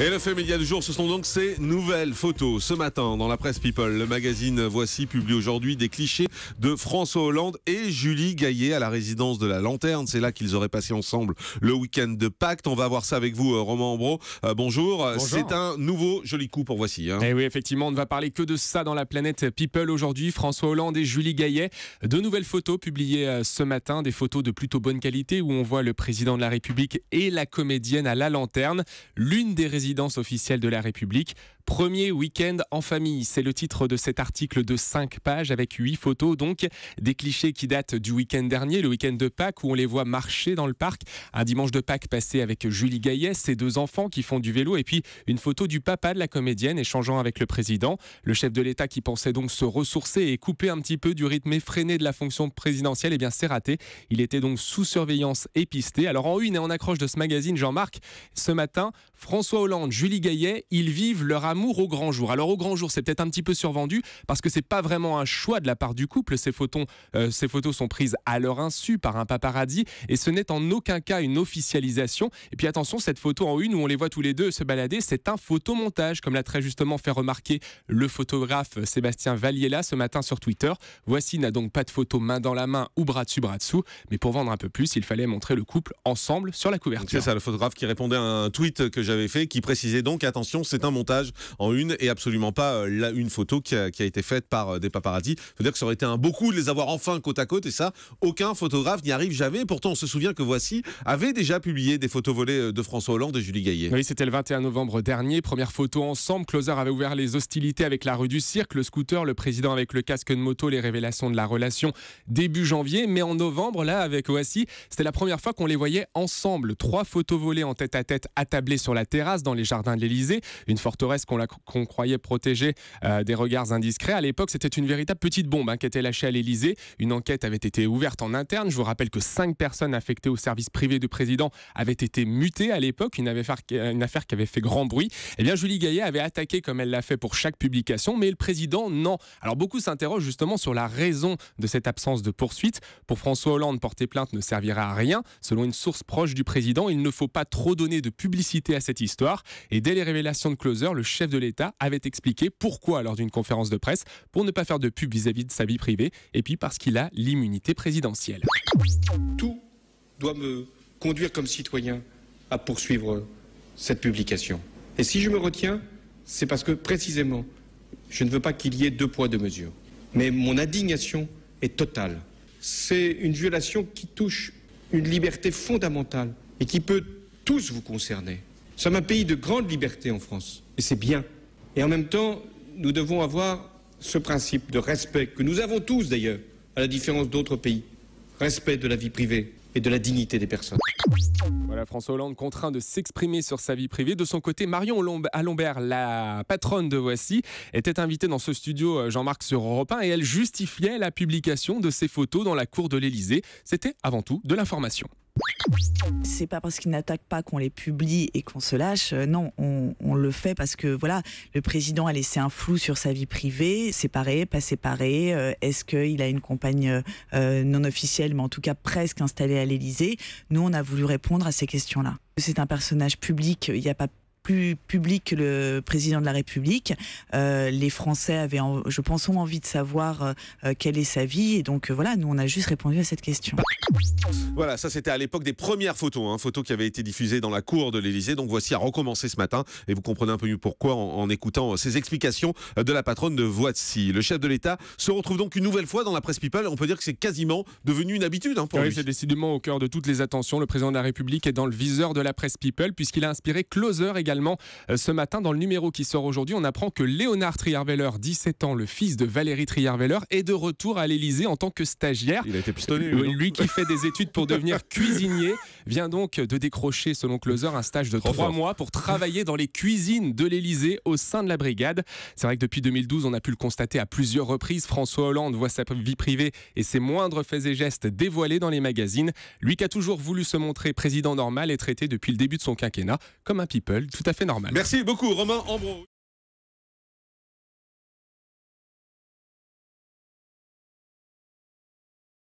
Et le fait média du jour, ce sont donc ces nouvelles photos. Ce matin, dans la presse People, le magazine Voici publie aujourd'hui des clichés de François Hollande et Julie Gaillet à la résidence de la Lanterne. C'est là qu'ils auraient passé ensemble le week-end de pacte. On va voir ça avec vous, euh, Romain Ambro. Euh, bonjour. C'est un nouveau joli coup pour Voici. Et hein. eh oui, effectivement, on ne va parler que de ça dans la planète People aujourd'hui. François Hollande et Julie Gaillet. De nouvelles photos publiées euh, ce matin, des photos de plutôt bonne qualité où on voit le président de la République et la comédienne à la Lanterne. L'une des résidences présidence officielle de la République. Premier week-end en famille, c'est le titre de cet article de 5 pages avec 8 photos, donc des clichés qui datent du week-end dernier, le week-end de Pâques, où on les voit marcher dans le parc. Un dimanche de Pâques passé avec Julie Gaillet, ses deux enfants qui font du vélo, et puis une photo du papa de la comédienne échangeant avec le président. Le chef de l'État qui pensait donc se ressourcer et couper un petit peu du rythme effréné de la fonction présidentielle, et eh bien c'est raté. Il était donc sous surveillance épistée, Alors en une et en accroche de ce magazine, Jean-Marc, ce matin, François Hollande, Julie Gaillet, ils vivent leur amour au grand jour. Alors au grand jour, c'est peut-être un petit peu survendu parce que c'est pas vraiment un choix de la part du couple. Euh, ces photos, sont prises à leur insu par un paparazzi et ce n'est en aucun cas une officialisation. Et puis attention, cette photo en une où on les voit tous les deux se balader, c'est un photomontage, comme l'a très justement fait remarquer le photographe Sébastien valiela ce matin sur Twitter. Voici n'a donc pas de photo main dans la main ou bras dessus bras dessous, mais pour vendre un peu plus, il fallait montrer le couple ensemble sur la couverture. C'est ça, le photographe qui répondait à un tweet que j'avais fait qui précisait donc attention, c'est un montage en une et absolument pas euh, la une photo qui a, été faite par euh, des paparazzi. cest dire que ça aurait été un beau coup de les avoir enfin côte à côte et ça, aucun photographe n'y arrive jamais. Pourtant, on se souvient que Voici avait déjà publié des photos volées euh, de François Hollande et Julie Gaillet. Oui, c'était le 21 novembre dernier. Première photo ensemble. Closer avait ouvert les hostilités avec la rue du Cirque, le scooter, le président avec le casque de moto, les révélations de la relation début janvier. Mais en novembre, là, avec Voici, c'était la première fois qu'on les voyait ensemble. Trois photos volées en tête à tête attablées sur la terrasse dans les jardins de l'Elysée. Une forteresse qu'on qu'on croyait protéger euh, des regards indiscrets. À l'époque, c'était une véritable petite bombe hein, qui était lâchée à l'Elysée. Une enquête avait été ouverte en interne. Je vous rappelle que cinq personnes affectées au service privé du président avaient été mutées à l'époque, une, une, affaire qui avait fait grand bruit. Eh bien, Julie Gaillet avait attaqué comme elle l'a fait pour chaque publication, mais le président, non. Alors, beaucoup s'interrogent justement sur la raison de cette absence de poursuite. Pour François Hollande, porter plainte ne servira à rien. Selon une source proche du président, il ne faut pas trop donner de publicité à cette histoire. Et dès les révélations de Closer, le chef de l'État avait expliqué pourquoi lors d'une conférence de presse, pour ne pas faire de pub vis à -vis de sa vie privée, et puis parce qu'il a l'immunité présidentielle. Tout doit me conduire comme citoyen à poursuivre cette publication. Et si je me retiens, c'est parce que précisément, je ne veux pas qu'il y ait deux poids, deux mesures. Mais mon indignation est totale. C'est une violation qui touche une liberté fondamentale et qui peut tous vous concerner. Nous sommes un pays de grande liberté en France, et c'est bien. Et en même temps, nous devons avoir ce principe de respect que nous avons tous d'ailleurs, à la différence d'autres pays. Respect de la vie privée et de la dignité des personnes. Voilà François Hollande contraint de s'exprimer sur sa vie privée. De son côté, Marion Alombert, la patronne de Voici, était invitée dans ce studio euh, Jean-Marc sur Europe 1 et elle justifiait la publication de ses photos dans la cour de l'Élysée. C'était avant tout de l'information. C'est pas parce qu'ils n'attaquent pas qu'on les publie et qu'on se lâche. Euh, non, on, le fait parce que voilà, le président a laissé un flou sur sa vie privée, séparé, pas séparé. Euh, est-ce qu'il a une compagne euh, non officielle, mais en tout cas presque installée à l'Élysée Nous, on a voulu répondre à ces questions-là. C'est un personnage public. Il n'y a pas public que le président de la République. Euh, les Français avaient, je pense, ont envie de savoir euh, euh, quelle est sa vie. Et donc, voilà, nous, on a juste répondu à cette question. Voilà, ça, c'était à l'époque des premières photos, hein, photos qui avaient été diffusées dans la cour de l'Élysée. Donc, voici à recommencer ce matin. Et vous comprenez un peu mieux pourquoi en, écoutant ces explications de la patronne de Voici. Le chef de l'État se retrouve donc une nouvelle fois dans la presse People. On peut dire que c'est quasiment devenu une habitude hein, pour oui, C'est décidément au cœur de toutes les attentions. Le président de la République est dans le viseur de la presse People, puisqu'il a inspiré Closer également euh, ce matin, dans le numéro qui sort aujourd'hui, on apprend que Léonard Trierweiler, 17 ans, le fils de Valérie Trierweiler, est de retour à l'Elysée en tant que stagiaire. Lui, qui fait des études pour devenir cuisinier vient donc de décrocher, selon Closer, un stage de trois mois pour travailler dans les cuisines de l'Elysée au sein de la brigade. C'est vrai que depuis 2012, on a pu le constater à plusieurs reprises. François Hollande voit sa vie privée et ses moindres faits et gestes dévoilés dans les magazines. Lui qui a toujours voulu se montrer président normal et traité depuis le début de son quinquennat comme un people tout à fait normal. Merci beaucoup Romain Ambro.